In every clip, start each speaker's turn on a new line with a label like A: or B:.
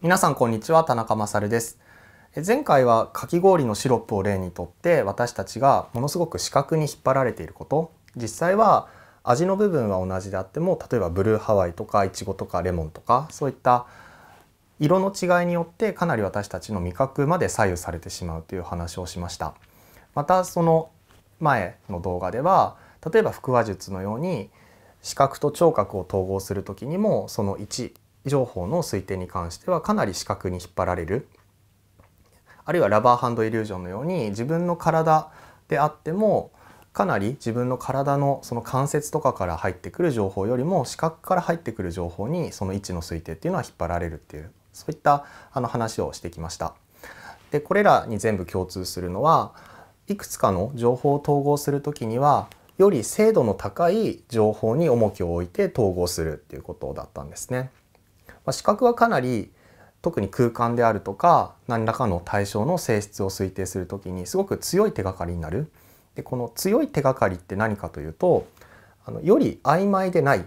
A: 皆さんこんにちは田中勝です前回はかき氷のシロップを例にとって私たちがものすごく視覚に引っ張られていること実際は味の部分は同じであっても例えばブルーハワイとかイチゴとかレモンとかそういった色の違いによってかなり私たちの味覚まで左右されてしまうという話をしましたまたその前の動画では例えば腹話術のように視覚と聴覚を統合する時にもその1情報の推定に関してはかなり視覚に引っ張られるあるいはラバーハンドイリュージョンのように自分の体であってもかなり自分の体のその関節とかから入ってくる情報よりも視覚から入ってくる情報にその位置の推定っていうのは引っ張られるっていうそういったあの話をしてきました。でこれらに全部共通するのはいくつかの情報を統合する時にはより精度の高い情報に重きを置いて統合するっていうことだったんですね。まあ、視覚はかなり特に空間であるとか何らかの対象の性質を推定する時にすごく強い手がかりになる。でこの強い手がかりって何かというとあのより曖昧でない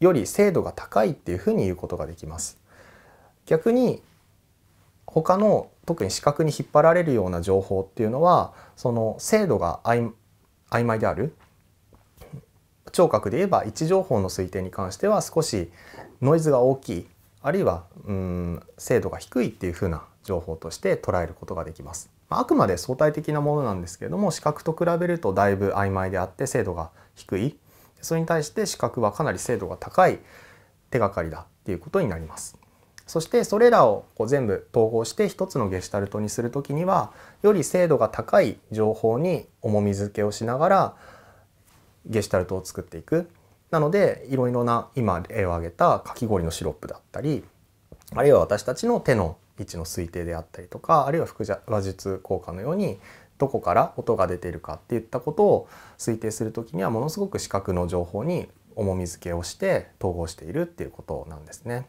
A: より精度が高いっていうふに言うことができます。逆に他の特に視覚に引っ張られるような情報っていうのはその精度が曖昧である聴覚で言えば位置情報の推定に関しては少しノイズが大きいあるいはうん精度が低いっていうふうな情報として捉えることができます。あくまで相対的なものなんですけれども視覚と比べるとだいぶ曖昧であって精度が低いそれに対して視覚はかなり精度が高い手がかりだっていうことになります。そしてそれらをこう全部統合して一つのゲシュタルトにする時にはより精度が高い情報に重み付けをしながらゲシュタルトを作っていくなのでいろいろな今例を挙げたかき氷のシロップだったりあるいは私たちの手の位置の推定であったりとかあるいは腹話術効果のようにどこから音が出ているかっていったことを推定する時にはものすごく視覚の情報に重み付けをして統合しているっていうことなんですね。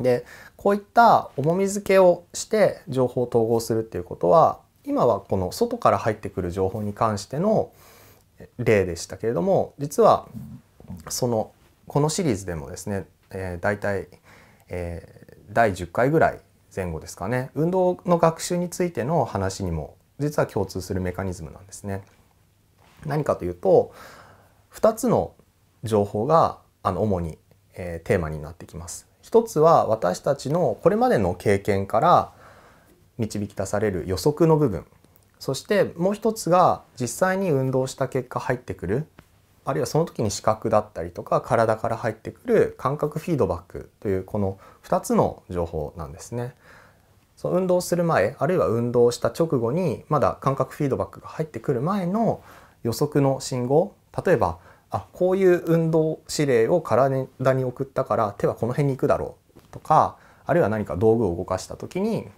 A: でこういった重み付けをして情報を統合するっていうことは今はこの外から入ってくる情報に関しての例でしたけれども実はそのこのシリーズでもですね、えー、大体、えー、第10回ぐらい前後ですかね運動の学習についての話にも実は共通するメカニズムなんですね。何かというと2つの情報があの主に、えー、テーマになってきます。1つは私たちのこれまでの経験から導き出される予測の部分そしてもう一つが実際に運動した結果入ってくるあるいはその時に視覚だったりとか体から入ってくる感覚フィードバックというこの2つの情報なんですね。その運動する前あるいは運動した直後にまだ感覚フィードバックが入ってくる前の予測の信号例えばあこういう運動指令を体に送ったから手はこの辺に行くだろうとかあるいは何か道具を動かした時に、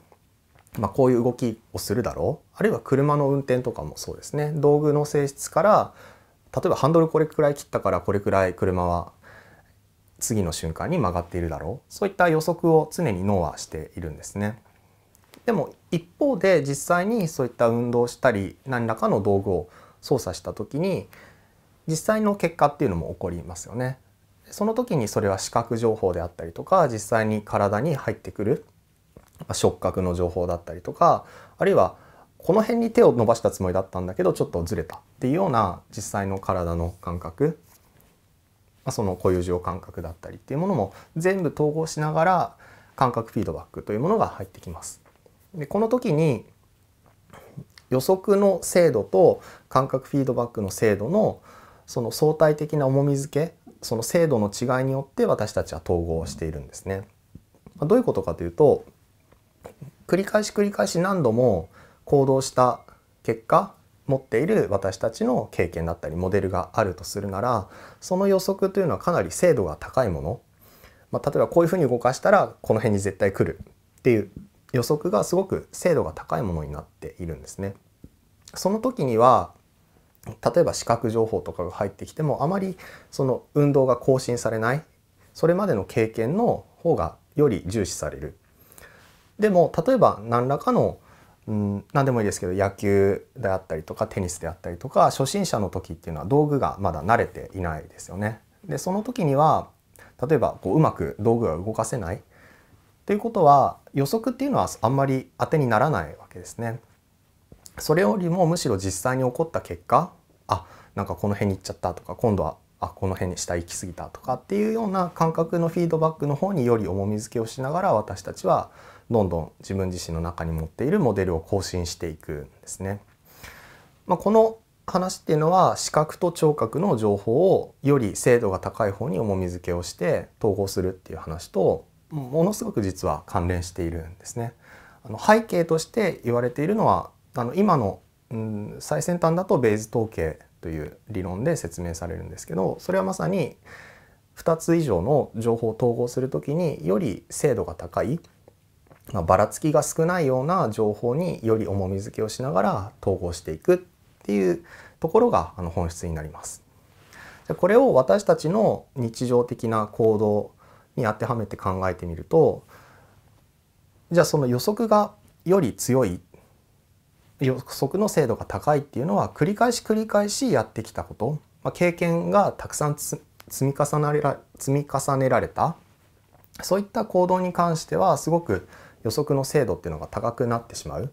A: まあ、こういう動きをするだろうあるいは車の運転とかもそうですね道具の性質から例えばハンドルこれくらい切ったからこれくらい車は次の瞬間に曲がっているだろうそういった予測を常に脳はしているんですね。でも一方で実際にそういった運動したり何らかの道具を操作した時に実際の結果っていうのも起こりますよね。その時にそれは視覚情報であったりとか実際に体に入ってくる触覚の情報だったりとかあるいはこの辺に手を伸ばしたつもりだったんだけどちょっとずれたっていうような実際の体の感覚その固有上感覚だったりっていうものも全部統合しながら感覚フィードバックというものが入ってきます。でこの時に予測の精度と感覚フィードバックの精度のその相対的な重みづけその精度の違いによって私たちは統合しているんですね。どういうことかというと繰り返し繰り返し何度も行動した結果持っている私たちの経験だったりモデルがあるとするならその予測というのはかなり精度が高いもの、まあ、例えばこういうふうに動かしたらこの辺に絶対来るっていう予測がすごく精度が高いものになっているんですね。その時には例えば視覚情報とかが入ってきてもあまりその運動が更新されないそれまでの経験の方がより重視される。でも例えば何らかのうん、何でもいいですけど野球であったりとかテニスであったりとか初心者の時っていうのは道具がまだ慣れていないですよね。でその時には例えばこううまく道具が動かせないということは予測っていうのはあんまり当てにならないわけですね。それよりもむしろ実際に起こった結果あなんかこの辺に行っちゃったとか今度はあこの辺に下行き過ぎたとかっていうような感覚のフィードバックの方により重みづけをしながら私たちはどんどん自分自身の中に持っているモデルを更新していくんですね。まあ、この話っていうのは視覚と聴覚の情報をより精度が高い方に重みづけをして統合するっていう話とものすごく実は関連しているんですね。あの背景として言われているのはあの今の、うん、最先端だとベイズ統計という理論で説明されるんですけどそれはまさに2つ以上の情報を統合する時により精度が高いまあ、ばらつきが少ないような情報により重みづけをしながら統合していくっていうところがあの本質になります。これを私たちの日常的な行動に当てはめて考えてみるとじゃあその予測がより強い予測の精度が高いっていうのは繰り返し繰り返しやってきたこと、まあ、経験がたくさん積み重ねられたそういった行動に関してはすごく予測の精度っていうのが高くなってしまう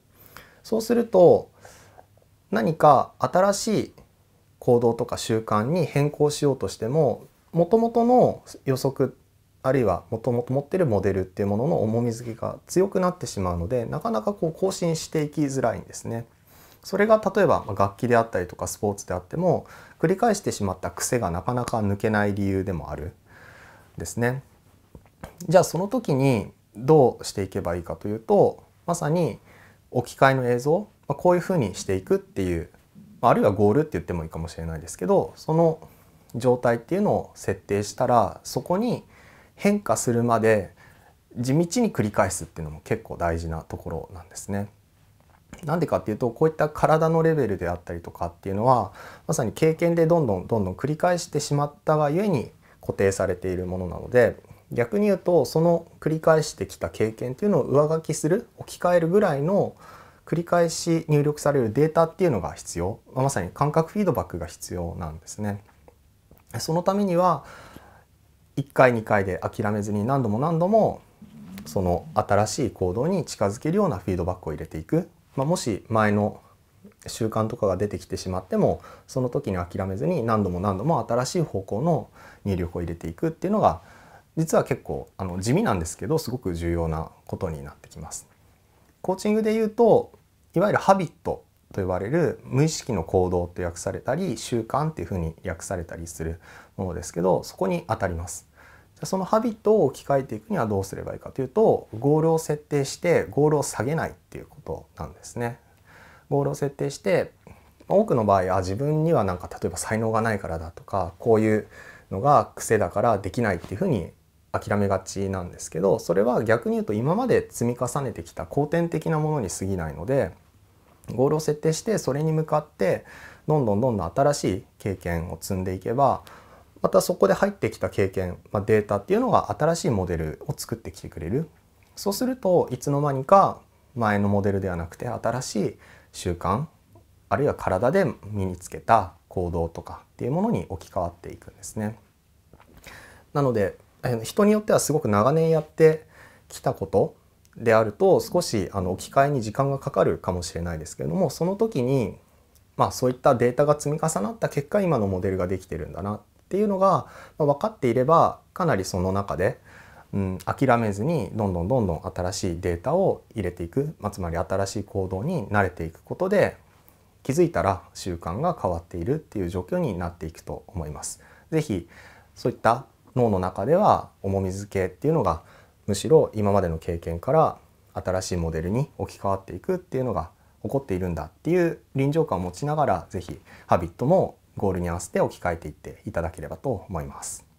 A: そうすると何か新しい行動とか習慣に変更しようとしてももともとの予測あるいはもともと持ってるモデルっていうものの重みづけが強くなってしまうのでなかなかこう更新していきづらいんですね。それが例えば楽器であったりとかスポーツであっても繰り返してしまった癖がなかなか抜けない理由でもあるですね。じゃあその時にどうしていけばいいかというとまさに置き換えの映像、まあ、こういうふうにしていくっていう、まあ、あるいはゴールって言ってもいいかもしれないですけどその状態っていうのを設定したらそこに変化するまで地道に繰り返すっていうのも結構大事なところなんですね。なんでかっていうとこういった体のレベルであったりとかっていうのはまさに経験でどんどんどんどん繰り返してしまったがゆえに固定されているものなので逆に言うとその繰り返してきた経験っていうのを上書きする置き換えるぐらいの繰り返し入力されるデータっていうのが必要、まあ、さに感覚フィードバックが必要なんですね。そのためには1回2回で諦めずに何度も何度もその新しい行動に近づけるようなフィードバックを入れていく、まあ、もし前の習慣とかが出てきてしまってもその時に諦めずに何度も何度も新しい方向の入力を入れていくっていうのが実は結構あの地味なんですけどすごく重要なことになってきます。コーチングで言うといわゆるハビットと呼ばれる無意識の行動と訳されたり習慣っていうふうに訳されたりするものですけどそこにあたります。じゃそのハビットを置き換えていくにはどうすればいいかというとゴールを設定してゴールを下げないっていうことなんですね。ゴールを設定して多くの場合は自分にはなんか例えば才能がないからだとかこういうのが癖だからできないっていうふうに諦めがちなんですけどそれは逆に言うと今まで積み重ねてきた後天的なものに過ぎないのでゴールを設定してそれに向かってどんどんどんどん新しい経験を積んでいけばまたそこで入ってきた経験、まあ、データっていうのが新しいモデルを作ってきてくれるそうするといつの間にか前のモデルではなくて新しい習慣あるいは体で身につけた行動とかっていうものに置き換わっていくんですね。なので人によってはすごく長年やってきたことであると少しあの置き換えに時間がかかるかもしれないですけれどもその時に、まあ、そういったデータが積み重なった結果今のモデルができてるんだなっていうのが、ま分かっていればかなりその中で、うん、諦めずにどんどんどんどん新しいデータを入れていく、まあ、つまり新しい行動に慣れていくことで気づいたら習慣が変わっているっていう状況になっていくと思います。ぜひそういった脳の中では重みづけっていうのがむしろ今までの経験から新しいモデルに置き換わっていくっていうのが起こっているんだっていう臨場感を持ちながら是非ハビットもゴールに合わせて置き換えていっていただければと思います。